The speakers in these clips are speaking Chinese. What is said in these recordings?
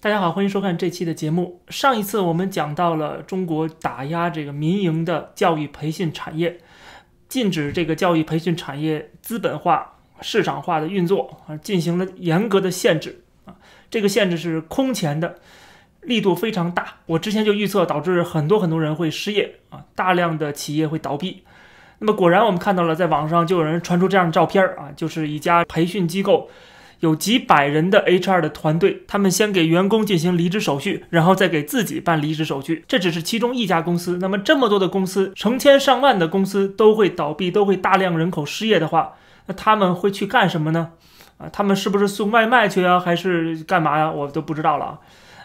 大家好，欢迎收看这期的节目。上一次我们讲到了中国打压这个民营的教育培训产业，禁止这个教育培训产业资本化、市场化的运作啊，进行了严格的限制啊。这个限制是空前的，力度非常大。我之前就预测，导致很多很多人会失业啊，大量的企业会倒闭。那么果然，我们看到了，在网上就有人传出这样的照片啊，就是一家培训机构。有几百人的 HR 的团队，他们先给员工进行离职手续，然后再给自己办离职手续。这只是其中一家公司。那么这么多的公司，成千上万的公司都会倒闭，都会大量人口失业的话，那他们会去干什么呢？啊，他们是不是送外卖去啊，还是干嘛呀？我都不知道了。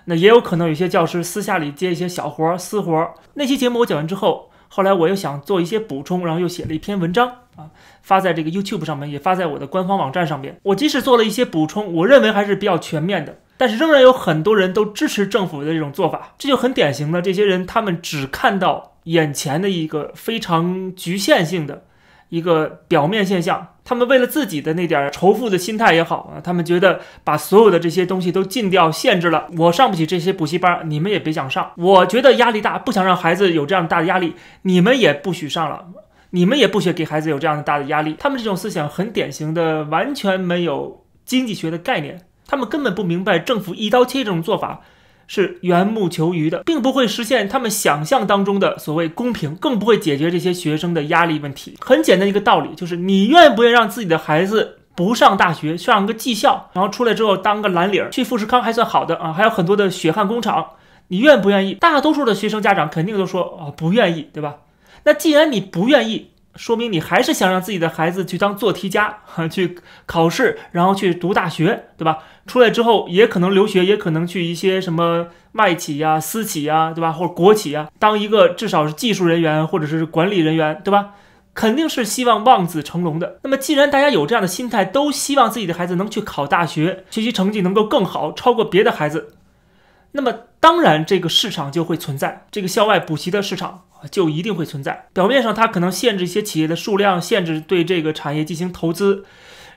那也有可能有些教师私下里接一些小活、儿、私活。儿。那期节目我讲完之后。后来我又想做一些补充，然后又写了一篇文章啊，发在这个 YouTube 上面，也发在我的官方网站上面。我即使做了一些补充，我认为还是比较全面的，但是仍然有很多人都支持政府的这种做法，这就很典型的这些人他们只看到眼前的一个非常局限性的一个表面现象。他们为了自己的那点仇富的心态也好啊，他们觉得把所有的这些东西都禁掉、限制了，我上不起这些补习班，你们也别想上。我觉得压力大，不想让孩子有这样大的压力，你们也不许上了，你们也不许给孩子有这样的大的压力。他们这种思想很典型的，完全没有经济学的概念，他们根本不明白政府一刀切这种做法。是缘木求鱼的，并不会实现他们想象当中的所谓公平，更不会解决这些学生的压力问题。很简单一个道理，就是你愿不愿意让自己的孩子不上大学，上个技校，然后出来之后当个蓝领儿，去富士康还算好的啊，还有很多的血汗工厂，你愿不愿意？大多数的学生家长肯定都说啊，不愿意，对吧？那既然你不愿意。说明你还是想让自己的孩子去当做题家，去考试，然后去读大学，对吧？出来之后也可能留学，也可能去一些什么外企呀、私企呀，对吧？或者国企呀，当一个至少是技术人员或者是管理人员，对吧？肯定是希望望子成龙的。那么既然大家有这样的心态，都希望自己的孩子能去考大学，学习成绩能够更好，超过别的孩子，那么当然这个市场就会存在这个校外补习的市场。就一定会存在。表面上，它可能限制一些企业的数量，限制对这个产业进行投资，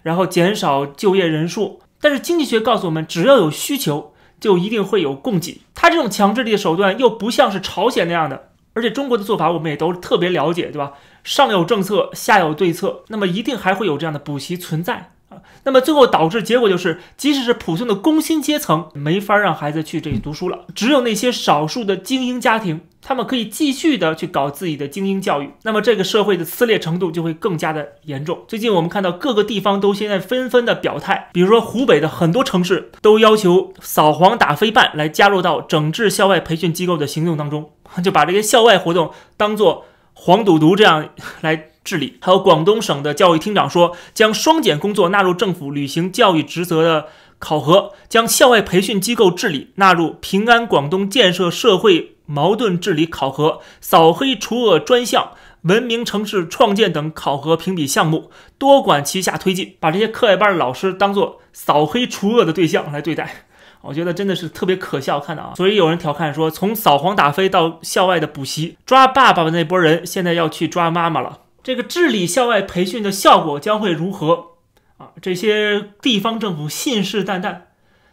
然后减少就业人数。但是经济学告诉我们，只要有需求，就一定会有供给。它这种强制力的手段又不像是朝鲜那样的，而且中国的做法我们也都特别了解，对吧？上有政策，下有对策，那么一定还会有这样的补习存在。那么最后导致结果就是，即使是普通的工薪阶层，没法让孩子去这里读书了。只有那些少数的精英家庭，他们可以继续的去搞自己的精英教育。那么这个社会的撕裂程度就会更加的严重。最近我们看到各个地方都现在纷纷的表态，比如说湖北的很多城市都要求扫黄打非办来加入到整治校外培训机构的行动当中，就把这些校外活动当作黄赌毒这样来。治理，还有广东省的教育厅长说，将双减工作纳入政府履行教育职责的考核，将校外培训机构治理纳入平安广东建设、社会矛盾治理考核、扫黑除恶专项、文明城市创建等考核评比项目，多管齐下推进，把这些课外班的老师当做扫黑除恶的对象来对待，我觉得真的是特别可笑，看到啊，所以有人调侃说，从扫黄打非到校外的补习，抓爸爸的那波人，现在要去抓妈妈了。这个治理校外培训的效果将会如何啊？这些地方政府信誓旦旦，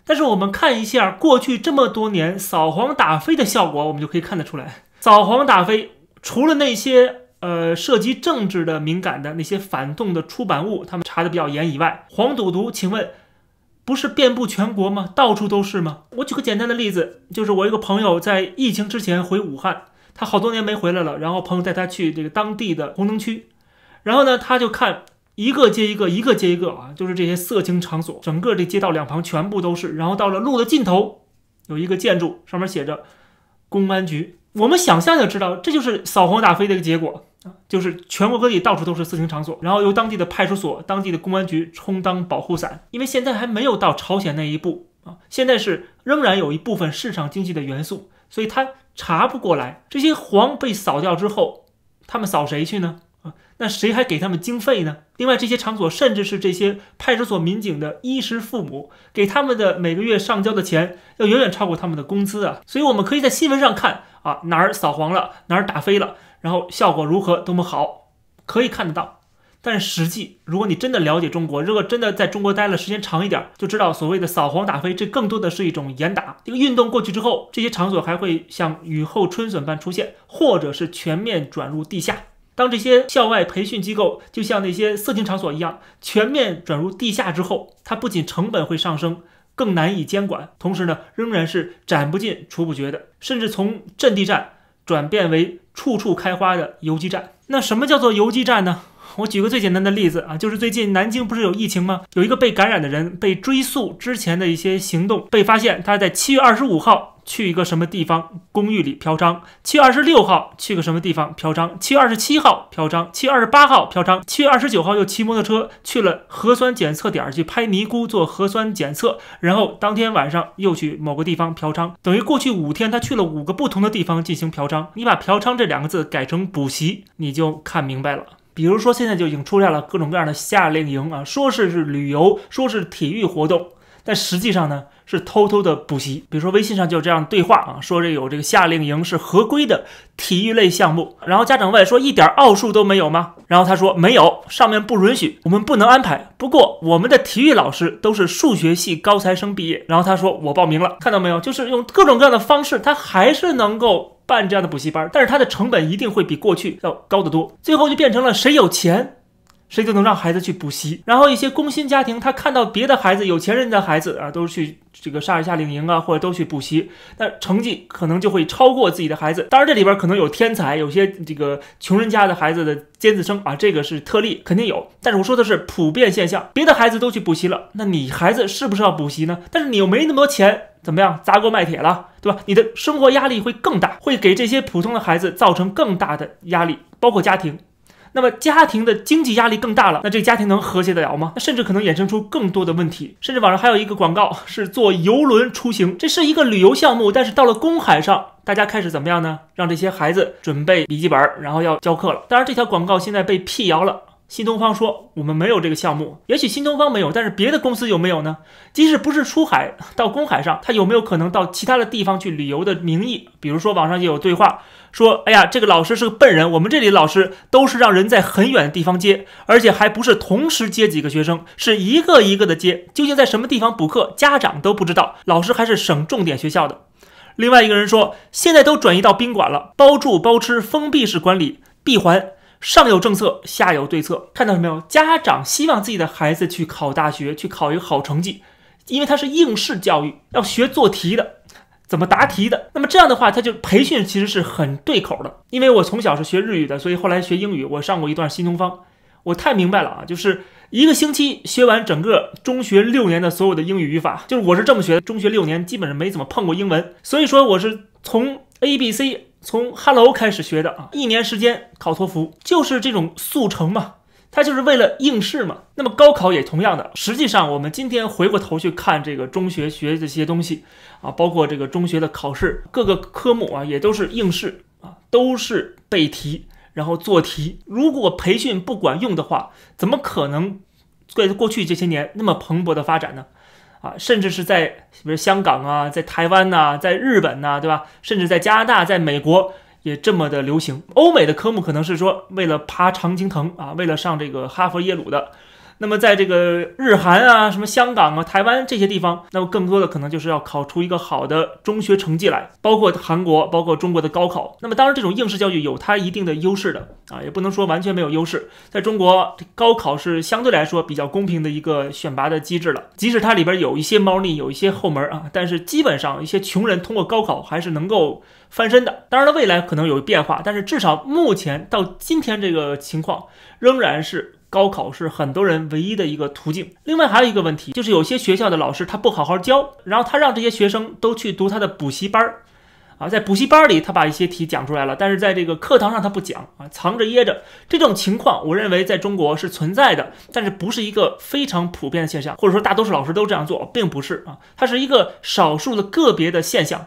但是我们看一下过去这么多年扫黄打非的效果，我们就可以看得出来，扫黄打非除了那些呃涉及政治的敏感的那些反动的出版物，他们查的比较严以外，黄赌毒，请问不是遍布全国吗？到处都是吗？我举个简单的例子，就是我一个朋友在疫情之前回武汉。他好多年没回来了，然后朋友带他去这个当地的红灯区，然后呢，他就看一个接一个，一个接一个啊，就是这些色情场所，整个这街道两旁全部都是。然后到了路的尽头，有一个建筑上面写着公安局，我们想象就知道这就是扫黄打非的一个结果啊，就是全国各地到处都是色情场所，然后由当地的派出所、当地的公安局充当保护伞，因为现在还没有到朝鲜那一步。啊，现在是仍然有一部分市场经济的元素，所以他查不过来。这些黄被扫掉之后，他们扫谁去呢？啊，那谁还给他们经费呢？另外，这些场所甚至是这些派出所民警的衣食父母，给他们的每个月上交的钱要远远超过他们的工资啊。所以，我们可以在新闻上看啊，哪儿扫黄了，哪儿打飞了，然后效果如何，多么好，可以看得到。但实际，如果你真的了解中国，如果真的在中国待了时间长一点，就知道所谓的扫黄打非，这更多的是一种严打。这个运动过去之后，这些场所还会像雨后春笋般出现，或者是全面转入地下。当这些校外培训机构就像那些色情场所一样，全面转入地下之后，它不仅成本会上升，更难以监管。同时呢，仍然是斩不尽除不绝的，甚至从阵地战转变为处处开花的游击战。那什么叫做游击战呢？我举个最简单的例子啊，就是最近南京不是有疫情吗？有一个被感染的人被追溯之前的一些行动，被发现他在七月二十五号去一个什么地方公寓里嫖娼，七月二十六号去个什么地方嫖娼，七月二十七号嫖娼，七月二十八号嫖娼，七月二十九号又骑摩托车去了核酸检测点去拍尼姑做核酸检测，然后当天晚上又去某个地方嫖娼，等于过去五天他去了五个不同的地方进行嫖娼。你把嫖娼这两个字改成补习，你就看明白了。比如说，现在就已经出现了各种各样的夏令营啊，说是是旅游，说是体育活动，但实际上呢是偷偷的补习。比如说微信上就这样对话啊，说这有这个夏令营是合规的体育类项目，然后家长问说一点奥数都没有吗？然后他说没有，上面不允许，我们不能安排。不过我们的体育老师都是数学系高材生毕业，然后他说我报名了，看到没有，就是用各种各样的方式，他还是能够。办这样的补习班，但是它的成本一定会比过去要高得多，最后就变成了谁有钱。谁就能让孩子去补习？然后一些工薪家庭，他看到别的孩子，有钱人的孩子啊，都去这个上海夏令营啊，或者都去补习，那成绩可能就会超过自己的孩子。当然，这里边可能有天才，有些这个穷人家的孩子的尖子生啊，这个是特例，肯定有。但是我说的是普遍现象，别的孩子都去补习了，那你孩子是不是要补习呢？但是你又没那么多钱，怎么样？砸锅卖铁了，对吧？你的生活压力会更大，会给这些普通的孩子造成更大的压力，包括家庭。那么家庭的经济压力更大了，那这个家庭能和谐得了吗？那甚至可能衍生出更多的问题。甚至网上还有一个广告是坐游轮出行，这是一个旅游项目，但是到了公海上，大家开始怎么样呢？让这些孩子准备笔记本，然后要教课了。当然，这条广告现在被辟谣了。新东方说我们没有这个项目，也许新东方没有，但是别的公司有没有呢？即使不是出海到公海上，他有没有可能到其他的地方去旅游的名义？比如说网上也有对话。说，哎呀，这个老师是个笨人。我们这里的老师都是让人在很远的地方接，而且还不是同时接几个学生，是一个一个的接。究竟在什么地方补课，家长都不知道。老师还是省重点学校的。另外一个人说，现在都转移到宾馆了，包住包吃，封闭式管理，闭环。上有政策，下有对策。看到没有？家长希望自己的孩子去考大学，去考一个好成绩，因为他是应试教育，要学做题的。怎么答题的？那么这样的话，他就培训其实是很对口的。因为我从小是学日语的，所以后来学英语，我上过一段新东方，我太明白了啊！就是一个星期学完整个中学六年的所有的英语语法，就是我是这么学的。中学六年基本上没怎么碰过英文，所以说我是从 A B C 从 Hello 开始学的啊，一年时间考托福，就是这种速成嘛。他就是为了应试嘛，那么高考也同样的。实际上，我们今天回过头去看这个中学学这些东西啊，包括这个中学的考试，各个科目啊，也都是应试啊，都是背题，然后做题。如果培训不管用的话，怎么可能在过去这些年那么蓬勃的发展呢？啊，甚至是在比如香港啊，在台湾呐，在日本呐，对吧？甚至在加拿大，在美国。也这么的流行，欧美的科目可能是说为了爬长青藤啊，为了上这个哈佛耶鲁的。那么在这个日韩啊、什么香港啊、台湾这些地方，那么更多的可能就是要考出一个好的中学成绩来，包括韩国，包括中国的高考。那么当然，这种应试教育有它一定的优势的啊，也不能说完全没有优势。在中国高考是相对来说比较公平的一个选拔的机制了，即使它里边有一些猫腻，有一些后门啊，但是基本上一些穷人通过高考还是能够。翻身的，当然了，未来可能有变化，但是至少目前到今天这个情况，仍然是高考是很多人唯一的一个途径。另外还有一个问题，就是有些学校的老师他不好好教，然后他让这些学生都去读他的补习班儿，啊，在补习班里他把一些题讲出来了，但是在这个课堂上他不讲啊，藏着掖着。这种情况，我认为在中国是存在的，但是不是一个非常普遍的现象，或者说大多数老师都这样做，并不是啊，它是一个少数的个别的现象。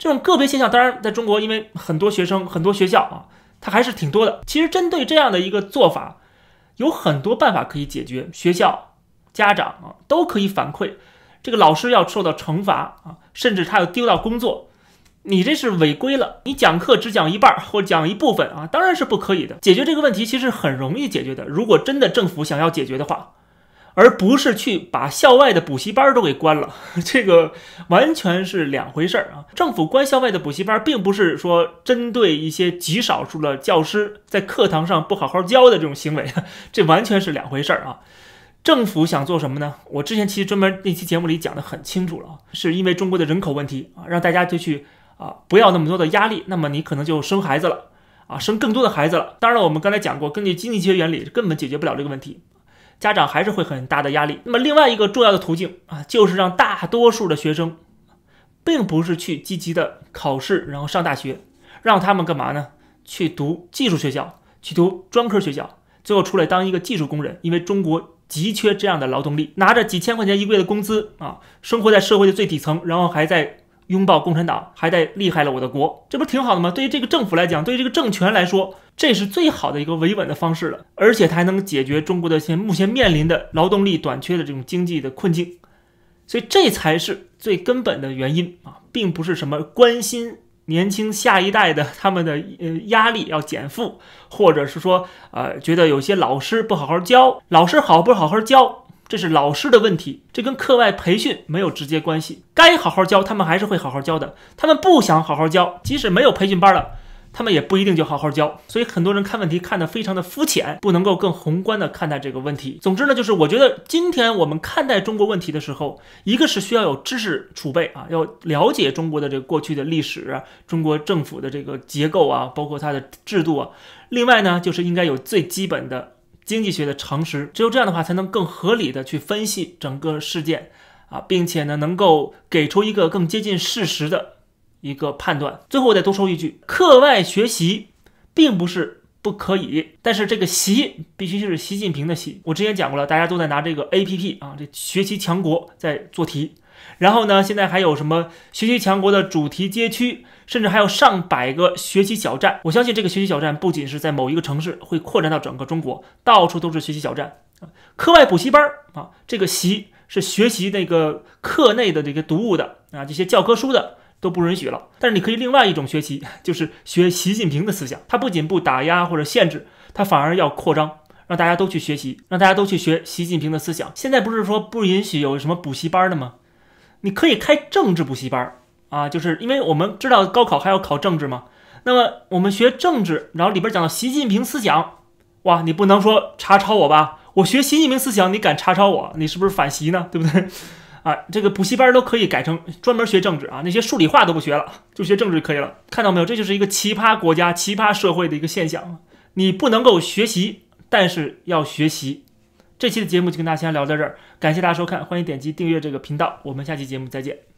这种个别现象，当然在中国，因为很多学生、很多学校啊，它还是挺多的。其实针对这样的一个做法，有很多办法可以解决。学校、家长啊都可以反馈，这个老师要受到惩罚啊，甚至他要丢掉工作。你这是违规了，你讲课只讲一半或讲一部分啊，当然是不可以的。解决这个问题其实很容易解决的。如果真的政府想要解决的话。而不是去把校外的补习班都给关了，这个完全是两回事儿啊！政府关校外的补习班，并不是说针对一些极少数的教师在课堂上不好好教的这种行为，这完全是两回事儿啊！政府想做什么呢？我之前其实专门那期节目里讲的很清楚了，是因为中国的人口问题啊，让大家就去啊不要那么多的压力，那么你可能就生孩子了啊，生更多的孩子了。当然，了，我们刚才讲过，根据经济学原理，根本解决不了这个问题。家长还是会很大的压力。那么另外一个重要的途径啊，就是让大多数的学生，并不是去积极的考试，然后上大学，让他们干嘛呢？去读技术学校，去读专科学校，最后出来当一个技术工人，因为中国急缺这样的劳动力，拿着几千块钱一个月的工资啊，生活在社会的最底层，然后还在。拥抱共产党，还带厉害了我的国，这不挺好的吗？对于这个政府来讲，对于这个政权来说，这是最好的一个维稳的方式了，而且它还能解决中国的现目前面临的劳动力短缺的这种经济的困境，所以这才是最根本的原因啊，并不是什么关心年轻下一代的他们的呃压力要减负，或者是说呃觉得有些老师不好好教，老师好不好好教？这是老师的问题，这跟课外培训没有直接关系。该好好教，他们还是会好好教的。他们不想好好教，即使没有培训班了，他们也不一定就好好教。所以很多人看问题看得非常的肤浅，不能够更宏观的看待这个问题。总之呢，就是我觉得今天我们看待中国问题的时候，一个是需要有知识储备啊，要了解中国的这个过去的历史、中国政府的这个结构啊，包括它的制度啊。另外呢，就是应该有最基本的。经济学的常识，只有这样的话，才能更合理的去分析整个事件，啊，并且呢，能够给出一个更接近事实的一个判断。最后我再多说一句，课外学习并不是不可以，但是这个习必须是习近平的习。我之前讲过了，大家都在拿这个 APP 啊，这学习强国在做题。然后呢？现在还有什么学习强国的主题街区，甚至还有上百个学习小站。我相信这个学习小站不仅是在某一个城市，会扩展到整个中国，到处都是学习小站啊。课外补习班啊，这个习是学习那个课内的这个读物的啊，这些教科书的都不允许了。但是你可以另外一种学习，就是学习近平的思想。他不仅不打压或者限制，他反而要扩张，让大家都去学习，让大家都去学习习近平的思想。现在不是说不允许有什么补习班的吗？你可以开政治补习班儿啊，就是因为我们知道高考还要考政治嘛。那么我们学政治，然后里边讲到习近平思想，哇，你不能说查抄我吧？我学习近平思想，你敢查抄我，你是不是反习呢？对不对？啊，这个补习班都可以改成专门学政治啊，那些数理化都不学了，就学政治就可以了。看到没有？这就是一个奇葩国家、奇葩社会的一个现象。你不能够学习，但是要学习。这期的节目就跟大家先聊到这儿，感谢大家收看，欢迎点击订阅这个频道，我们下期节目再见。